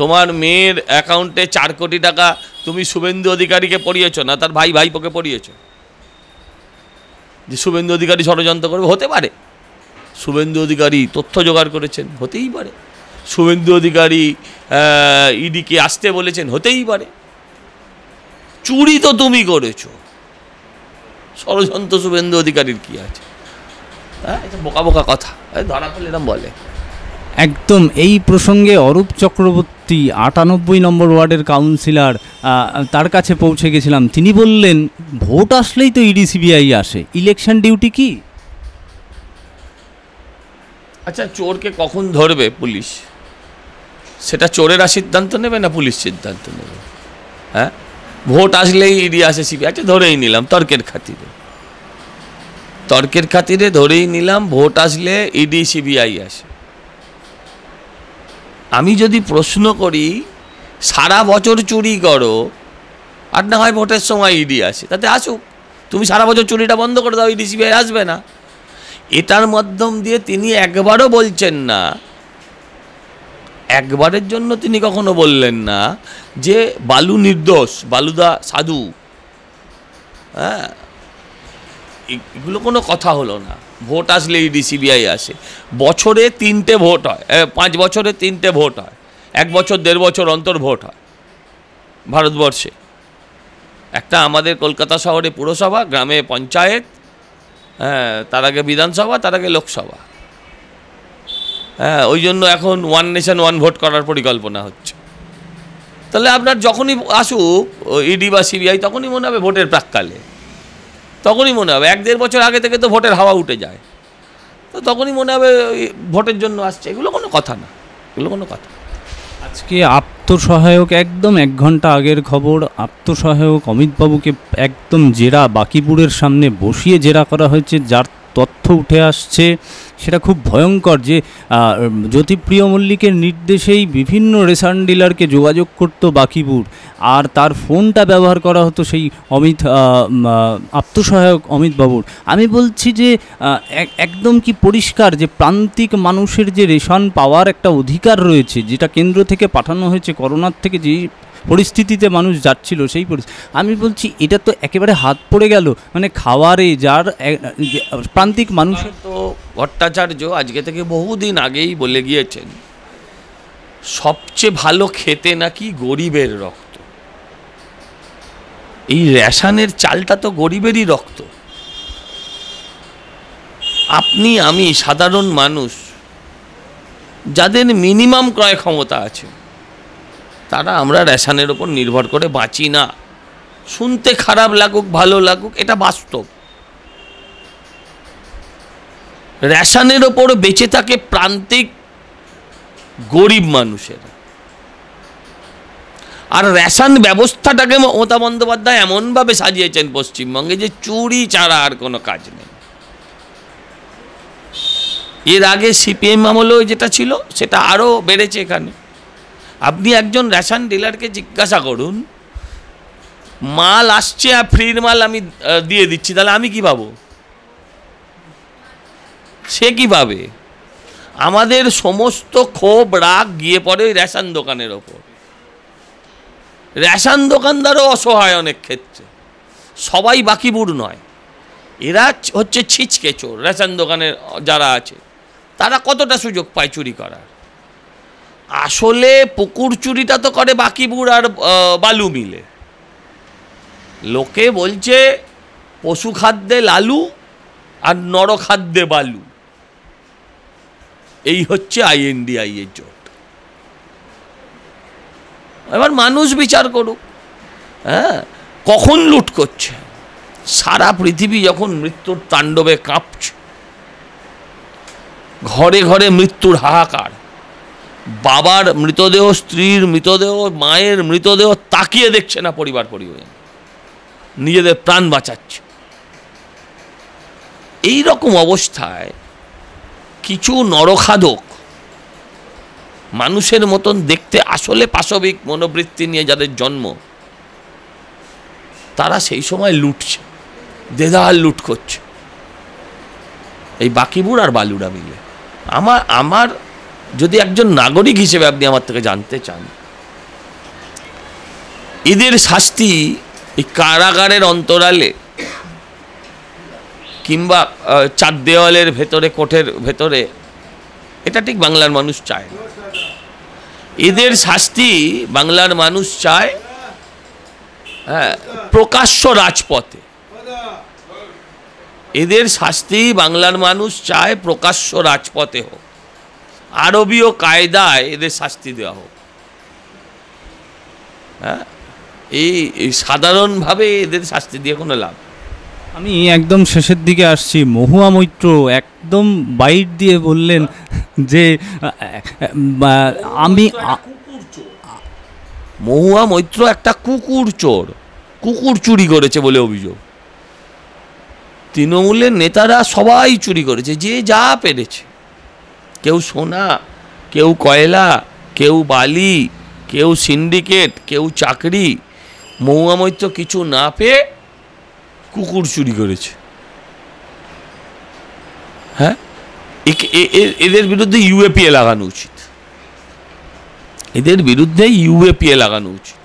তোমার মেয়ের অ্যাকাউন্টে চার কোটি টাকা তুমি শুভেন্দু অধিকারীকে পড়িয়েছ না তার ভাই ভাইপোকে পড়িয়েছ যে শুভেন্দু অধিকারী ষড়যন্ত্র করবে হতে পারে শুভেন্দু অধিকারী তথ্য জোগাড় করেছেন হতেই পারে শুভেন্দু অধিকারী ইডিকে আসতে বলেছেন হতেই পারে চুরি তো তুমি করেছ ষড়যন্ত্র শুভেন্দু অধিকারীর কি আছে হ্যাঁ এটা বোকা বোকা কথা ধরা ফেলে এরম বলে একদম এই প্রসঙ্গে অরূপ চক্রবর্তী আটানব্বই নম্বর ওয়ার্ডের কাউন্সিলর তার কাছে পৌঁছে গেছিলাম তিনি বললেন ভোট আসলেই তো ইডি সিবিআই আসে ইলেকশন ডিউটি কি আচ্ছা চোরকে কখন ধরবে পুলিশ সেটা চোরেরা সিদ্ধান্ত নেবে না পুলিশ সিদ্ধান্ত নেবে হ্যাঁ ভোট আসলেই ইডি আসে সিবি আচ্ছা ধরেই নিলাম তর্কের খাতিরে তর্কের খাতিরে ধরেই নিলাম ভোট আসলে ইডি সিবিআই আসে আমি যদি প্রশ্ন করি সারা বছর চুরি করো আর না হয় ভোটের সময় ইডি আসে তাতে আসুক তুমি সারা বছর চুরিটা বন্ধ করে দাও ইডি সিবিআই আসবে না এটার মাধ্যম দিয়ে তিনি একবারও বলছেন না একবারের জন্য তিনি কখনো বললেন না যে বালু নির্দোষ বালুদা সাধু হ্যাঁ এগুলো কোনো কথা হলো না ভোট আসলে ইডি সিবিআই আসে বছরে তিনটে ভোট হয় পাঁচ বছরে তিনটে ভোট হয় এক বছর দেড় বছর অন্তর ভোট হয় ভারতবর্ষে একটা আমাদের কলকাতা শহরে পুরসভা গ্রামে পঞ্চায়েত হ্যাঁ তার আগে বিধানসভা তার আগে লোকসভা হ্যাঁ ওই জন্য এখন ওয়ান নেশন ওয়ান ভোট করার পরিকল্পনা হচ্ছে তাহলে আপনার যখনই আসুক ইডি e বা সিবিআই তখনই মনে হবে ভোটের প্রাককালে তখনই মনে হবে এক দেড় বছর আগে থেকে তো ভোটের হাওয়া উঠে যায় তো তখনই মনে হবে ভোটের জন্য আসছে এগুলো কোনো কথা না এগুলো কোনো কথা আজকে আত্মসহায়ক একদম এক ঘন্টা আগের খবর আত্মসহায়ক অমিতবাবুকে একদম জেরা বাকিপুরের সামনে বসিয়ে জেরা করা হয়েছে যার তথ্য উঠে আসছে সেটা খুব ভয়ঙ্কর যে জ্যোতিপ্রিয় মল্লিকের নির্দেশেই বিভিন্ন রেশন ডিলারকে যোগাযোগ করত বাকিপুর আর তার ফোনটা ব্যবহার করা হতো সেই অমিত আত্মসহায়ক অমিতবাবুর আমি বলছি যে একদম কি পরিষ্কার যে প্রান্তিক মানুষের যে রেশন পাওয়ার একটা অধিকার রয়েছে যেটা কেন্দ্র থেকে পাঠানো হয়েছে করোনার থেকে যে পরিস্থিতিতে মানুষ যাচ্ছিল সেই পরিস্থিতি আমি বলছি এটা তো একেবারে হাত পড়ে গেল মানে খাওয়ারে যার প্রান্তিক মানুষের তো ভট্টাচার্য আজকে থেকে বহুদিন আগেই বলে গিয়েছেন সবচেয়ে ভালো খেতে নাকি গরিবের রক্ত এই রেশানের চালটা তো গরিবেরই রক্ত আপনি আমি সাধারণ মানুষ যাদের মিনিমাম ক্রয় ক্ষমতা আছে তারা আমরা রেশানের ওপর নির্ভর করে বাঁচি না শুনতে খারাপ লাগুক ভালো লাগুক এটা বাস্তব রেশানের ওপর বেঁচে থাকে প্রান্তিক গরিব মানুষেরা আর রেশন ব্যবস্থাটাকে মমতা বন্দ্যোপাধ্যায় এমনভাবে সাজিয়েছেন পশ্চিমবঙ্গে যে চুরি ছাড়া আর কোনো কাজ নেই এর আগে সিপিএম আমলেও যেটা ছিল সেটা আরও বেড়েছে এখানে আপনি একজন রেশন ডিলারকে জিজ্ঞাসা করুন মাল আসছে আর ফ্রির মাল আমি দিয়ে দিচ্ছি তাহলে আমি কি পাবো সে কি পাবে আমাদের সমস্ত ক্ষোভ রাগ গিয়ে পড়ে ওই রেশন দোকানের ওপর রেশন দোকানদারও অসহায় অনেক ক্ষেত্রে সবাই বাকিবুর নয় এরা হচ্ছে ছিচকে চোর রেশন দোকানের যারা আছে তারা কতটা সুযোগ পায় চুরি করার আসলে পুকুর চুরিটা তো করে বাকিপুর আর বালু মিলে লোকে বলছে পশু খাদ্যে লালু আর নর খাদ্যে বালু এই হচ্ছে আইএনডিআই এর জোট এবার মানুষ বিচার করুক হ্যাঁ কখন লুট করছে সারা পৃথিবী যখন মৃত্যুর তাণ্ডবে কাঁপছে ঘরে ঘরে মৃত্যুর হাহাকার বাবার মৃতদেহ স্ত্রীর মৃতদেহ মায়ের মৃতদেহ তাকিয়ে দেখছে না পরিবার পরিজন নিজেদের প্রাণ বাঁচাচ্ছে এই রকম অবস্থায় কিছু নরখাদক মানুষের মতন দেখতে আসলে পাশবিক মনোবৃত্তি নিয়ে যাদের জন্ম তারা সেই সময় লুটছে দেদাহাল লুট করছে এই বাকিবুর আর বালুরা মিলে আমার আমার যদি একজন নাগরিক হিসেবে আপনি আমার থেকে জানতে চান এদের শাস্তি এই কারাগারের অন্তরালে কিংবা চার দেওয়ালের ভেতরে কোঠের ভেতরে এটা ঠিক বাংলার মানুষ চায় এদের শাস্তি বাংলার মানুষ চায় হ্যাঁ প্রকাশ্য রাজপথে এদের শাস্তি বাংলার মানুষ চায় প্রকাশ্য রাজপথে হোক আরবীয় কায়দায় এদের শাস্তি দেওয়া হোক হ্যাঁ এই সাধারণভাবে এদের শাস্তি দিয়ে কোনো লাভ আমি একদম শেষের দিকে আসছি মহুয়া মৈত্র একদম বাইট দিয়ে বললেন যে আমি মহুয়া মৈত্র একটা কুকুর চোর কুকুর চুরি করেছে বলে অভিযোগ তৃণমূলের নেতারা সবাই চুরি করেছে যে যা পেরেছে কেউ সোনা কেউ কয়লা কেউ বালি কেউ সিন্ডিকেট কেউ চাকরি মৌয়ামৈত্য কিছু না পেয়ে কুকুর চুরি করেছে হ্যাঁ এদের বিরুদ্ধে ইউএপিএ লাগানো উচিত এদের বিরুদ্ধে ইউএপিএ লাগানো উচিত